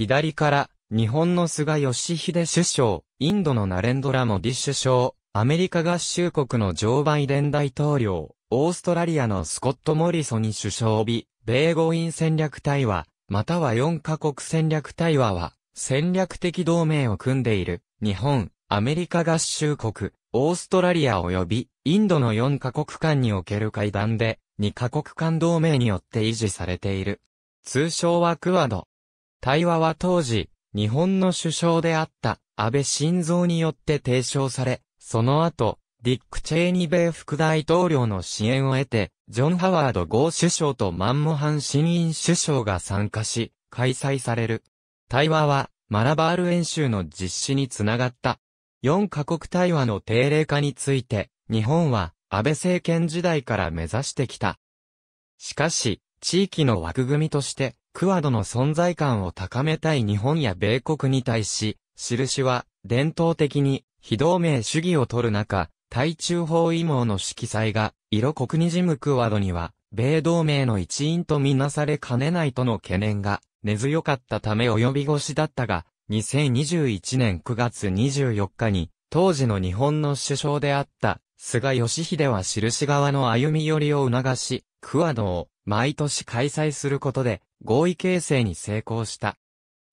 左から、日本の菅義偉首相、インドのナレンドラモディ首相、アメリカ合衆国のジョー・バイデン大統領、オーストラリアのスコット・モリソニ首相美、米合院戦略対話、または4カ国戦略対話は、戦略的同盟を組んでいる、日本、アメリカ合衆国、オーストラリア及び、インドの4カ国間における会談で、2カ国間同盟によって維持されている。通称はクワド。対話は当時、日本の首相であった安倍晋三によって提唱され、その後、ディック・チェイニ米副大統領の支援を得て、ジョン・ハワードー首相とマンモハン新院首相が参加し、開催される。対話は、マラバール演習の実施につながった。4カ国対話の定例化について、日本は安倍政権時代から目指してきた。しかし、地域の枠組みとして、クワドの存在感を高めたい日本や米国に対し、印は伝統的に非同盟主義を取る中、対中包囲網の色彩が色国にじむクワドには、米同盟の一員とみなされかねないとの懸念が根強かったため及び腰だったが、2021年9月24日に、当時の日本の首相であった菅義偉は印側の歩み寄りを促し、クワドを毎年開催することで合意形成に成功した。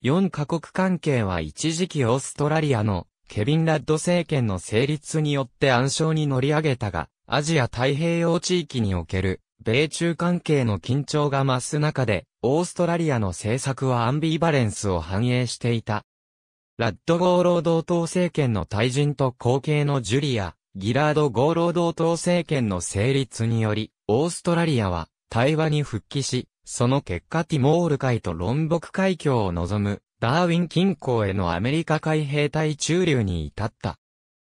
4カ国関係は一時期オーストラリアのケビン・ラッド政権の成立によって暗礁に乗り上げたが、アジア太平洋地域における米中関係の緊張が増す中で、オーストラリアの政策はアンビーバレンスを反映していた。ラッド合労働党政権の退陣と後継のジュリア、ギラード合労働党政権の成立により、オーストラリアは対話に復帰し、その結果ティモール海と論北海峡を望む、ダーウィン近郊へのアメリカ海兵隊駐留に至った。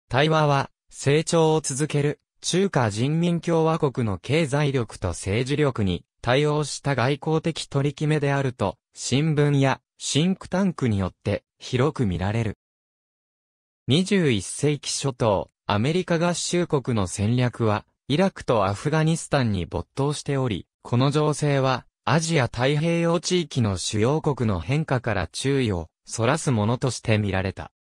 対話は、成長を続ける、中華人民共和国の経済力と政治力に対応した外交的取り決めであると、新聞やシンクタンクによって広く見られる。21世紀初頭、アメリカ合衆国の戦略は、イラクとアフガニスタンに没頭しており、この情勢は、アジア太平洋地域の主要国の変化から注意をそらすものとして見られた。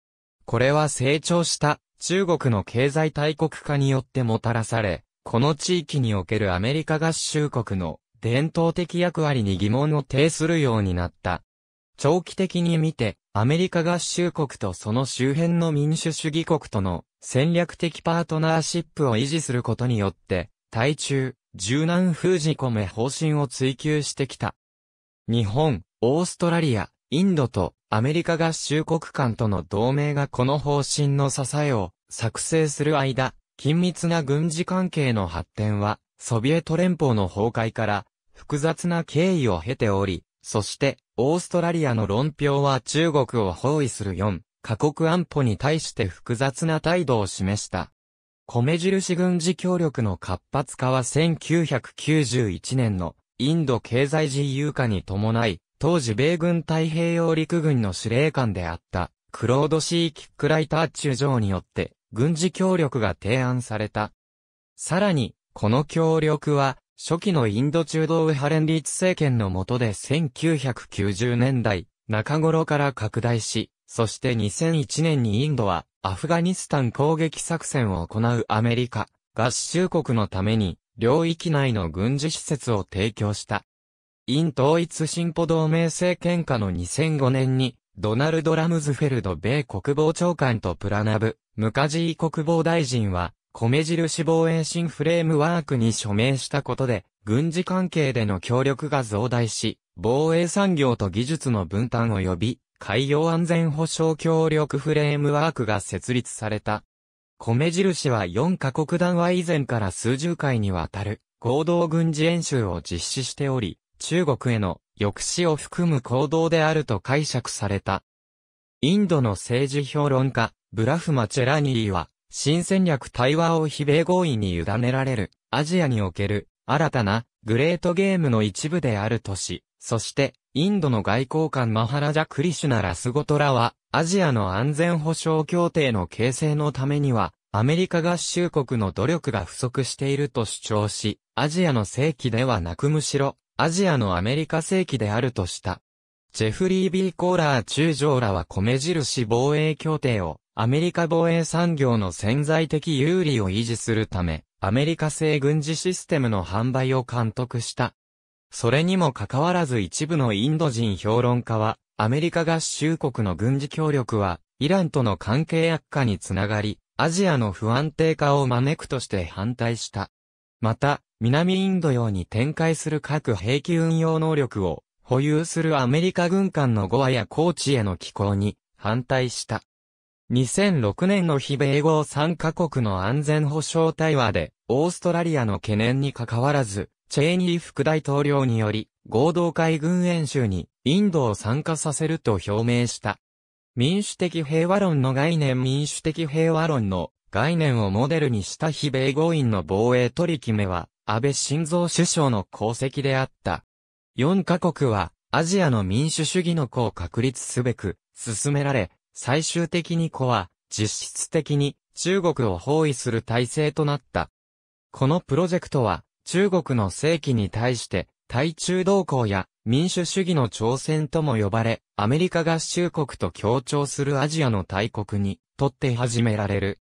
これは成長した中国の経済大国化によってもたらされ、この地域におけるアメリカ合衆国の伝統的役割に疑問を呈するようになった。長期的に見て、アメリカ合衆国とその周辺の民主主義国との戦略的パートナーシップを維持することによって、対中、柔軟封じ込め方針を追求してきた。日本、オーストラリア、インドとアメリカ合衆国間との同盟がこの方針の支えを作成する間、緊密な軍事関係の発展は、ソビエト連邦の崩壊から複雑な経緯を経ており、そしてオーストラリアの論評は中国を包囲する4カ国安保に対して複雑な態度を示した。米印軍事協力の活発化は1991年のインド経済自由化に伴い、当時米軍太平洋陸軍の司令官であった、クロード・シー・キックライター中将によって、軍事協力が提案された。さらに、この協力は、初期のインド中道ンリ連立政権の下で1990年代中頃から拡大し、そして2001年にインドはアフガニスタン攻撃作戦を行うアメリカ、合衆国のために、領域内の軍事施設を提供した。イン統一進歩同盟政権下の2005年に、ドナルド・ラムズフェルド米国防長官とプラナブ、ムカジー国防大臣は、米印防衛新フレームワークに署名したことで、軍事関係での協力が増大し、防衛産業と技術の分担を呼び、海洋安全保障協力フレームワークが設立された。米印は4カ国談話以前から数十回にわたる合同軍事演習を実施しており、中国への抑止を含む行動であると解釈された。インドの政治評論家、ブラフマ・チェラニーは、新戦略対話を非米合意に委ねられる、アジアにおける、新たな、グレートゲームの一部であるとし、そして、インドの外交官マハラジャ・クリシュナ・ラスゴトラは、アジアの安全保障協定の形成のためには、アメリカ合衆国の努力が不足していると主張し、アジアの正規ではなくむしろ、アジアのアメリカ正規であるとした。ジェフリー・ビー・コーラー中将らは米印防衛協定を、アメリカ防衛産業の潜在的有利を維持するため、アメリカ製軍事システムの販売を監督したそれにもかかわらず一部のインド人評論家は、アメリカ合衆国の軍事協力は、イランとの関係悪化につながり、アジアの不安定化を招くとして反対した。また、南インド洋に展開する核兵器運用能力を保有するアメリカ軍艦のゴアや高地への寄港に反対した。2006年の非米豪3カ国の安全保障対話で、オーストラリアの懸念にかかわらず、チェーニー副大統領により、合同海軍演習にインドを参加させると表明した。民主的平和論の概念民主的平和論の概念をモデルにした非米合員の防衛取り決めは、安倍晋三首相の功績であった。4カ国は、アジアの民主主義の子を確立すべく、進められ、最終的に子は、実質的に中国を包囲する体制となった。このプロジェクトは、中国の正規に対して、対中動向や民主主義の挑戦とも呼ばれ、アメリカ合衆国と協調するアジアの大国にとって始められる。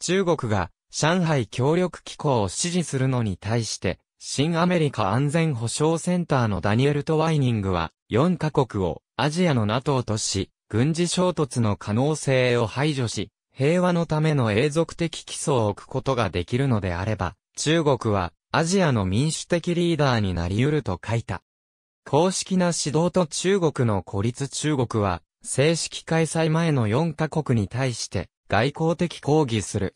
中国が上海協力機構を支持するのに対して、新アメリカ安全保障センターのダニエル・トワイニングは、4カ国をアジアの NATO とし、軍事衝突の可能性を排除し、平和のための永続的基礎を置くことができるのであれば、中国はアジアの民主的リーダーになり得ると書いた。公式な指導と中国の孤立中国は、正式開催前の4カ国に対して外交的抗議する。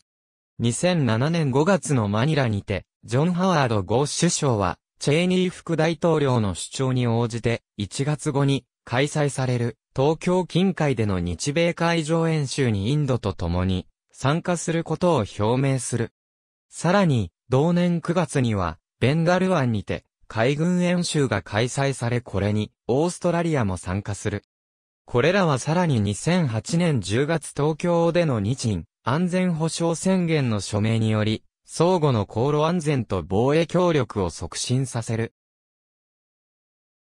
2007年5月のマニラにて、ジョン・ハワードー首相は、チェイニー副大統領の主張に応じて、1月後に開催される東京近海での日米海上演習にインドと共に参加することを表明する。さらに、同年9月には、ベンガル湾にて、海軍演習が開催されこれに、オーストラリアも参加する。これらはさらに2008年10月東京での日印安全保障宣言の署名により、相互の航路安全と防衛協力を促進させる。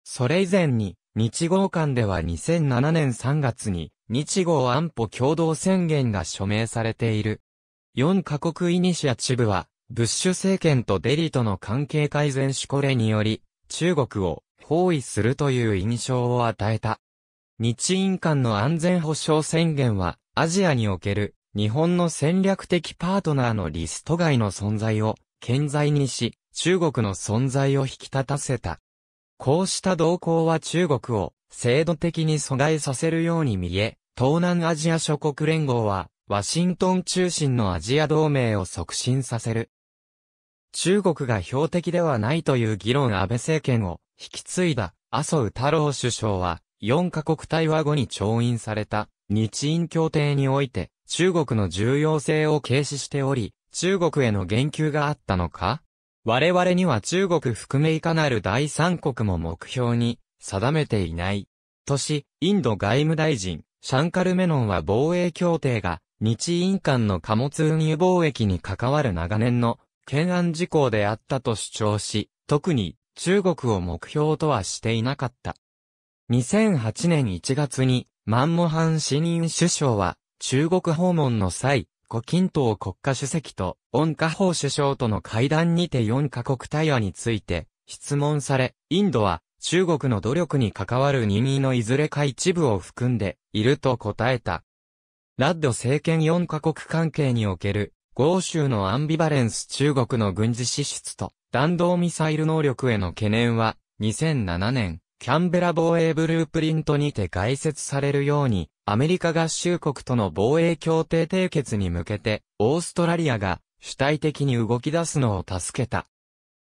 それ以前に、日豪間では2007年3月に、日豪安保共同宣言が署名されている。4カ国イニシアチブは、ブッシュ政権とデリとの関係改善しこれにより、中国を包囲するという印象を与えた。日印間の安全保障宣言は、アジアにおける日本の戦略的パートナーのリスト外の存在を健在にし、中国の存在を引き立たせた。こうした動向は中国を制度的に阻害させるように見え、東南アジア諸国連合は、ワシントン中心のアジア同盟を促進させる中国が標的ではないという議論安倍政権を引き継いだ麻生太郎首相は4カ国対話後に調印された日印協定において中国の重要性を軽視しており、中国への言及があったのか我々には中国含めいかなる第三国も目標に定めていない。とし、インド外務大臣、シャンカルメノンは防衛協定が日印間の貨物運輸貿易に関わる長年の懸案事項であったと主張し、特に中国を目標とはしていなかった。2008年1月に、マンモハン新人。首相は、中国訪問の際、胡錦涛国家主席と、温家宝首相との会談にて4カ国対話について、質問され、インドは、中国の努力に関わる任意のいずれか一部を含んでいると答えた。ラッド政権4カ国関係における欧州のアンビバレンス中国の軍事支出と弾道ミサイル能力への懸念は2007年キャンベラ防衛ブループリントにて解説されるようにアメリカ合衆国との防衛協定締結に向けてオーストラリアが主体的に動き出すのを助けた。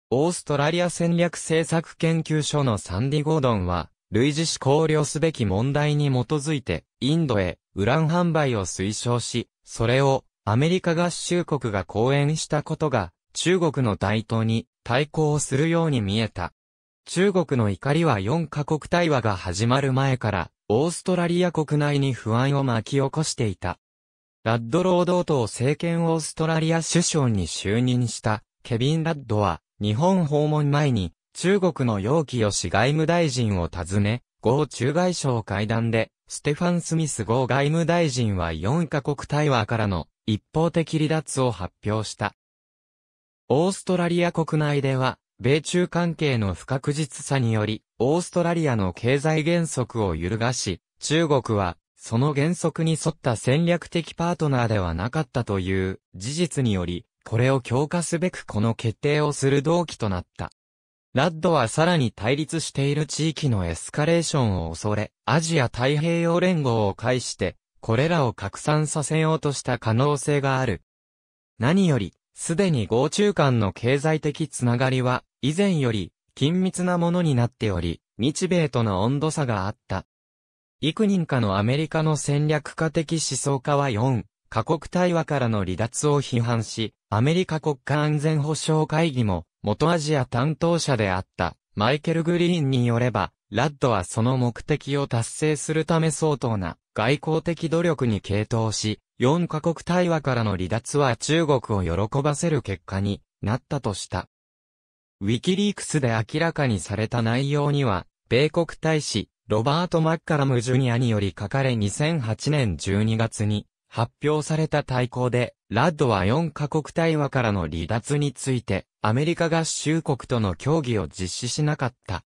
オーストラリア戦略政策研究所のサンディ・ゴードンは類似し考慮すべき問題に基づいてインドへウラン販売を推奨し、それをアメリカ合衆国が講演したことが、中国の台頭に対抗するように見えた。中国の怒りは4カ国対話が始まる前から、オーストラリア国内に不安を巻き起こしていた。ラッド労働党政権オーストラリア首相に就任したケビン・ラッドは日本訪問前に中国の楊貴義外務大臣を訪ね、豪中外相会談でステファン・スミス豪外務大臣は4カ国対話からの一方的離脱を発表した。オーストラリア国内では、米中関係の不確実さにより、オーストラリアの経済原則を揺るがし、中国は、その原則に沿った戦略的パートナーではなかったという事実により、これを強化すべくこの決定をする動機となった。ラッドはさらに対立している地域のエスカレーションを恐れ、アジア太平洋連合を介して、これらを拡散させようとした可能性がある。何より、すでに合中間の経済的つながりは、以前より、緊密なものになっており、日米との温度差があった。幾人かのアメリカの戦略家的思想家は4、過国対話からの離脱を批判し、アメリカ国家安全保障会議も、元アジア担当者であった、マイケル・グリーンによれば、ラッドはその目的を達成するため相当な、外交的努力に傾倒し、4カ国対話からの離脱は中国を喜ばせる結果になったとした。ウィキリークスで明らかにされた内容には、米国大使、ロバート・マッカラム・ジュニアにより書かれ2008年12月に発表された対抗で、ラッドは4カ国対話からの離脱について、アメリカ合衆国との協議を実施しなかった。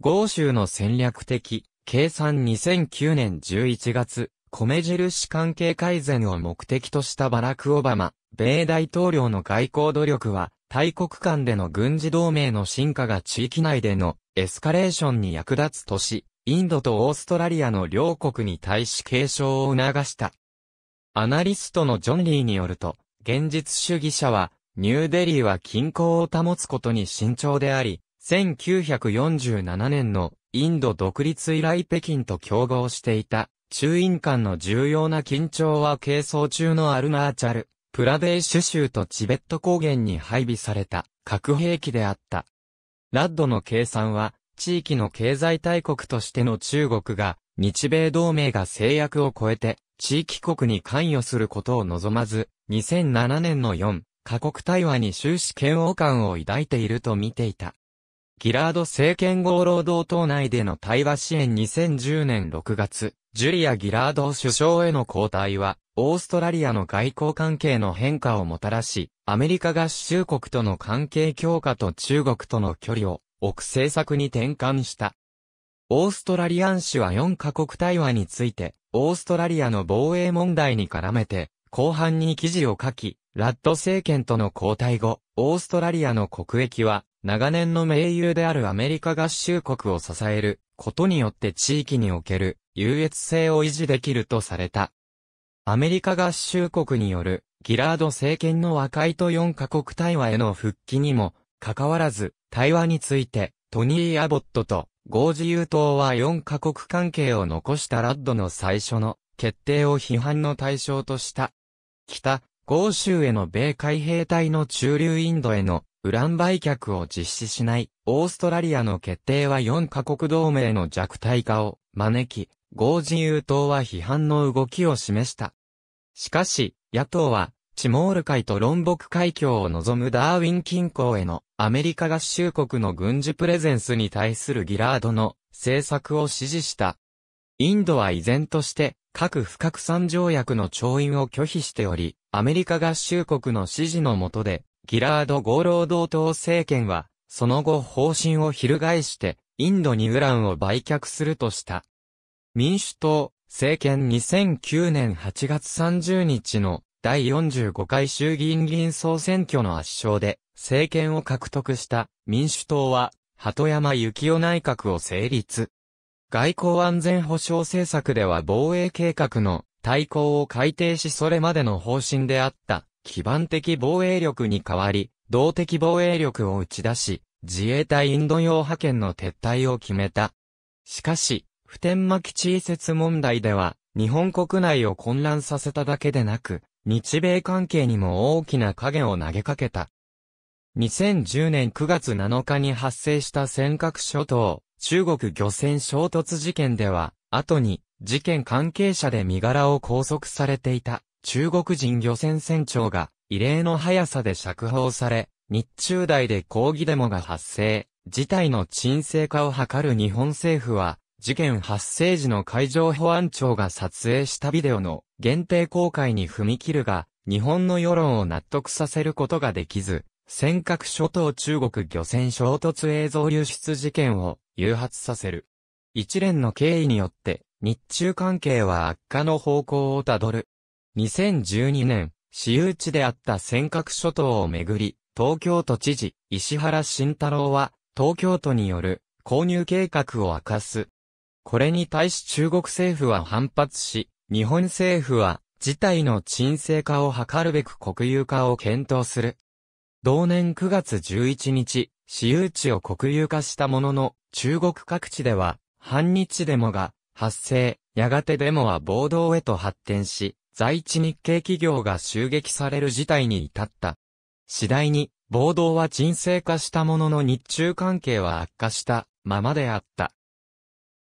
豪州の戦略的計算2009年11月、米印関係改善を目的としたバラク・オバマ、米大統領の外交努力は、大国間での軍事同盟の進化が地域内でのエスカレーションに役立つとし、インドとオーストラリアの両国に対し継承を促した。アナリストのジョン・リーによると、現実主義者は、ニューデリーは均衡を保つことに慎重であり、1947年のインド独立以来北京と競合していた中印間の重要な緊張は係争中のアルナーチャル、プラデーシュ州とチベット高原に配備された核兵器であった。ラッドの計算は、地域の経済大国としての中国が、日米同盟が制約を超えて、地域国に関与することを望まず、2007年の4、カ国対話に終始嫌悪感を抱いていると見ていた。ギラード政権合労働党内での対話支援2010年6月、ジュリア・ギラード首相への交代は、オーストラリアの外交関係の変化をもたらし、アメリカ合衆国との関係強化と中国との距離を置く政策に転換した。オーストラリアン氏は4カ国対話について、オーストラリアの防衛問題に絡めて、後半に記事を書き、ラッド政権との交代後、オーストラリアの国益は、長年の盟友であるアメリカ合衆国を支えることによって地域における優越性を維持できるとされた。アメリカ合衆国によるギラード政権の和解と4カ国対話への復帰にも、かかわらず、対話について、トニー・アボットと、ゴー自由党は4カ国関係を残したラッドの最初の決定を批判の対象とした。北、豪州への米海兵隊の駐留インドへのウラン売却を実施しない、オーストラリアの決定は4カ国同盟の弱体化を招き、合人友党は批判の動きを示した。しかし、野党は、チモール海とロンボク海峡を望むダーウィン近郊へのアメリカ合衆国の軍事プレゼンスに対するギラードの政策を支持した。インドは依然として核不拡散条約の調印を拒否しており、アメリカ合衆国の支持のもとでギラード・ゴー労同党政権は、その後方針を翻して、インドにウランを売却するとした。民主党、政権2009年8月30日の第45回衆議院議員総選挙の圧勝で政権を獲得した民主党は鳩山幸雄内閣を成立。外交安全保障政策では防衛計画の対抗を改定しそれまでの方針であった基盤的防衛力に代わり、動的防衛力を打ち出し、自衛隊インド洋派遣の撤退を決めた。しかし、普天間基地移設問題では、日本国内を混乱させただけでなく、日米関係にも大きな影を投げかけた。2010年9月7日に発生した尖閣諸島、中国漁船衝突事件では、後に、事件関係者で身柄を拘束されていた。中国人漁船船長が異例の速さで釈放され、日中台で抗議デモが発生、事態の沈静化を図る日本政府は、事件発生時の海上保安庁が撮影したビデオの限定公開に踏み切るが、日本の世論を納得させることができず、尖閣諸島中国漁船衝突映像流出事件を誘発させる。一連の経緯によって、日中関係は悪化の方向をたどる。2012年、私有地であった尖閣諸島をめぐり、東京都知事、石原慎太郎は、東京都による購入計画を明かす。これに対し中国政府は反発し、日本政府は、事態の沈静化を図るべく国有化を検討する。同年9月11日、私有地を国有化したものの、中国各地では、反日デモが発生、やがてデモは暴動へと発展し、在地日系企業が襲撃される事態に至った。次第に、暴動は沈静化したものの日中関係は悪化したままであった。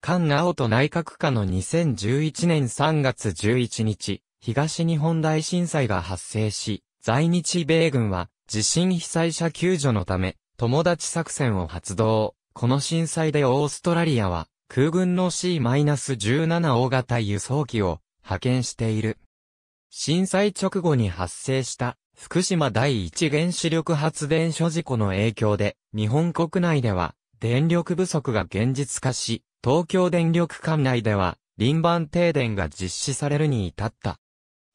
菅直人内閣下の2011年3月11日、東日本大震災が発生し、在日米軍は地震被災者救助のため、友達作戦を発動。この震災でオーストラリアは空軍の C-17 大型輸送機を派遣している。震災直後に発生した福島第一原子力発電所事故の影響で、日本国内では電力不足が現実化し、東京電力管内では輪番停電が実施されるに至った。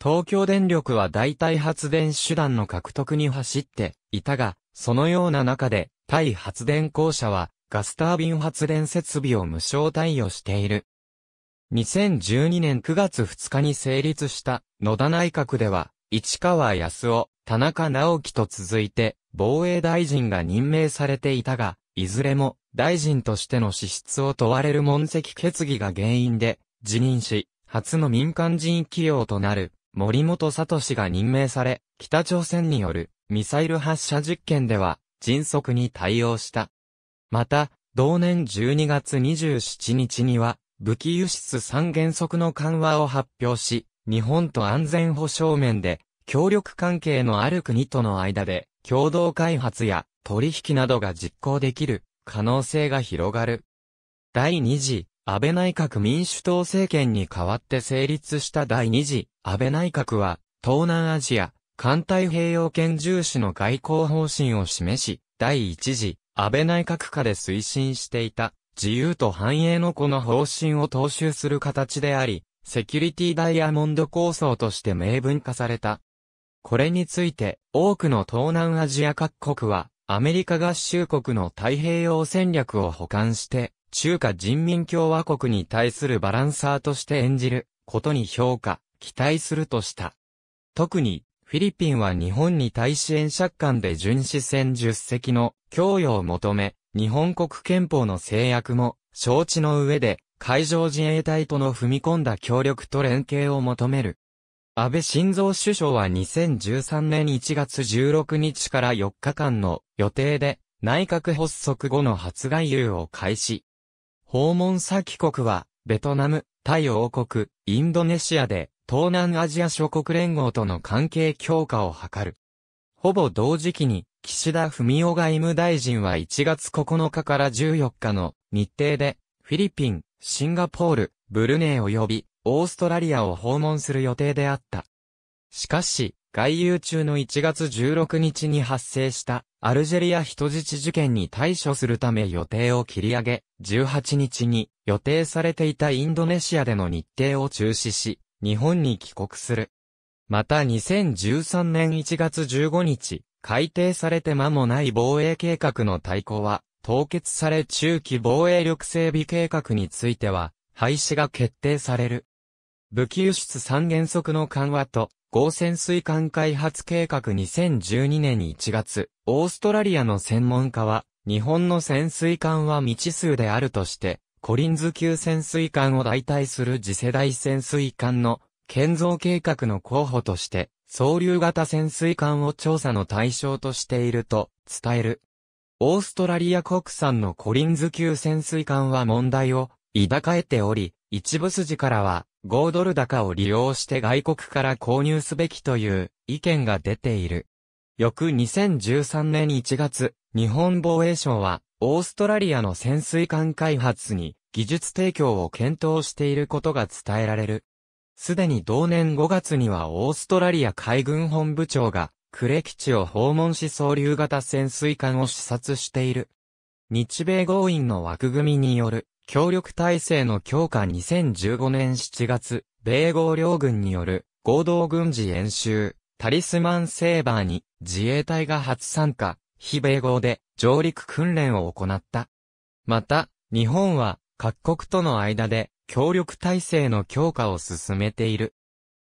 東京電力は代替発電手段の獲得に走っていたが、そのような中で、対発電公社はガスタービン発電設備を無償貸与している。2012年9月2日に成立した野田内閣では、市川康夫、田中直樹と続いて、防衛大臣が任命されていたが、いずれも大臣としての資質を問われる問責決議が原因で、辞任し、初の民間人企業となる森本聡が任命され、北朝鮮によるミサイル発射実験では迅速に対応した。また、同年12月27日には、武器輸出3原則の緩和を発表し、日本と安全保障面で協力関係のある国との間で共同開発や取引などが実行できる可能性が広がる。第2次安倍内閣民主党政権に代わって成立した第2次安倍内閣は東南アジア、環太平洋圏重視の外交方針を示し、第1次安倍内閣下で推進していた。自由と繁栄のこの方針を踏襲する形であり、セキュリティダイヤモンド構想として明文化された。これについて、多くの東南アジア各国は、アメリカ合衆国の太平洋戦略を補完して、中華人民共和国に対するバランサーとして演じることに評価、期待するとした。特に、フィリピンは日本に対支援借款で巡視船10隻の供与を求め、日本国憲法の制約も承知の上で海上自衛隊との踏み込んだ協力と連携を求める。安倍晋三首相は2013年1月16日から4日間の予定で内閣発足後の初外遊を開始。訪問先国はベトナム、タイ王国、インドネシアで東南アジア諸国連合との関係強化を図る。ほぼ同時期に岸田文雄外務大臣は1月9日から14日の日程で、フィリピン、シンガポール、ブルネイ及びオーストラリアを訪問する予定であった。しかし、外遊中の1月16日に発生したアルジェリア人質事件に対処するため予定を切り上げ、18日に予定されていたインドネシアでの日程を中止し、日本に帰国する。また2013年1月15日、改定されて間もない防衛計画の対抗は、凍結され中期防衛力整備計画については、廃止が決定される。武器輸出三原則の緩和と、合潜水艦開発計画2012年1月、オーストラリアの専門家は、日本の潜水艦は未知数であるとして、コリンズ級潜水艦を代替する次世代潜水艦の建造計画の候補として、総流型潜水艦を調査の対象としていると伝える。オーストラリア国産のコリンズ級潜水艦は問題を抱かえており、一部筋からは5ドル高を利用して外国から購入すべきという意見が出ている。翌2013年1月、日本防衛省はオーストラリアの潜水艦開発に技術提供を検討していることが伝えられる。すでに同年5月にはオーストラリア海軍本部長が、クレ基地を訪問し総流型潜水艦を視察している。日米合員の枠組みによる協力体制の強化2015年7月、米合両軍による合同軍事演習、タリスマンセーバーに自衛隊が初参加、非米合で上陸訓練を行った。また、日本は各国との間で協力体制の強化を進めている。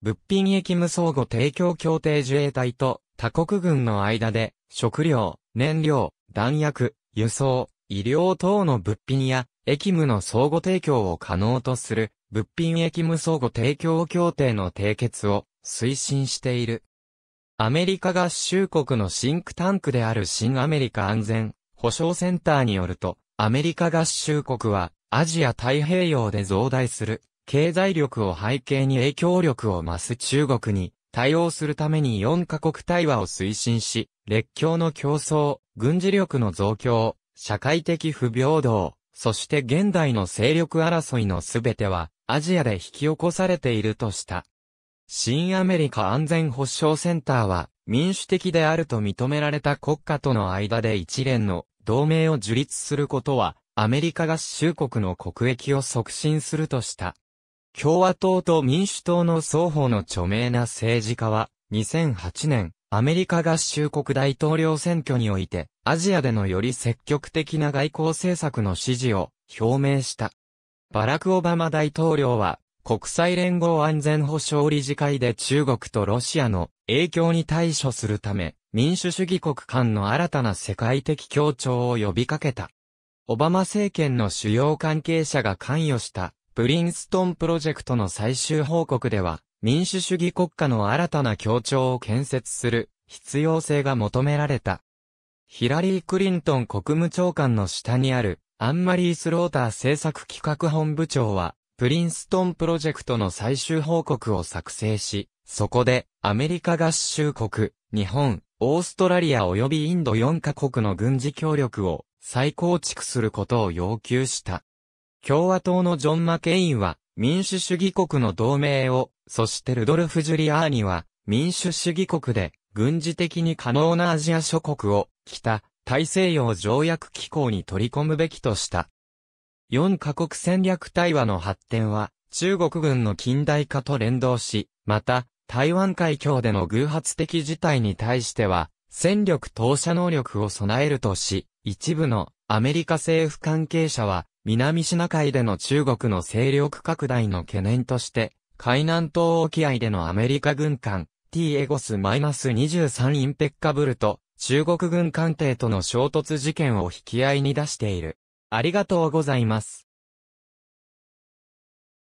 物品役務相互提供協定自衛隊と他国軍の間で食料、燃料、弾薬、輸送、医療等の物品や役務の相互提供を可能とする物品役務相互提供協定の締結を推進している。アメリカ合衆国のシンクタンクである新アメリカ安全保障センターによると、アメリカ合衆国はアジア太平洋で増大する経済力を背景に影響力を増す中国に対応するために4カ国対話を推進し、列強の競争、軍事力の増強、社会的不平等、そして現代の勢力争いのすべてはアジアで引き起こされているとした。新アメリカ安全保障センターは民主的であると認められた国家との間で一連の同盟を樹立することはアメリカ合衆国の国益を促進するとした。共和党と民主党の双方の著名な政治家は、2008年、アメリカ合衆国大統領選挙において、アジアでのより積極的な外交政策の支持を表明した。バラク・オバマ大統領は、国際連合安全保障理事会で中国とロシアの影響に対処するため、民主主義国間の新たな世界的協調を呼びかけた。オバマ政権の主要関係者が関与したプリンストンプロジェクトの最終報告では、民主主義国家の新たな協調を建設する必要性が求められた。ヒラリー・クリントン国務長官の下にあるアンマリー・スローター政策企画本部長は、プリンストンプロジェクトの最終報告を作成し、そこでアメリカ合衆国、日本、オーストラリア及びインド4カ国の軍事協力を再構築することを要求した。共和党のジョン・マケインは、民主主義国の同盟を、そしてルドルフ・ジュリアーニは、民主主義国で、軍事的に可能なアジア諸国を、北、大西洋条約機構に取り込むべきとした。4カ国戦略対話の発展は、中国軍の近代化と連動し、また、台湾海峡での偶発的事態に対しては、戦力投射能力を備えるとし、一部のアメリカ政府関係者は、南シナ海での中国の勢力拡大の懸念として、海南島沖合でのアメリカ軍艦、T エゴス -23 インペッカブルと、中国軍艦艇との衝突事件を引き合いに出している。ありがとうございます。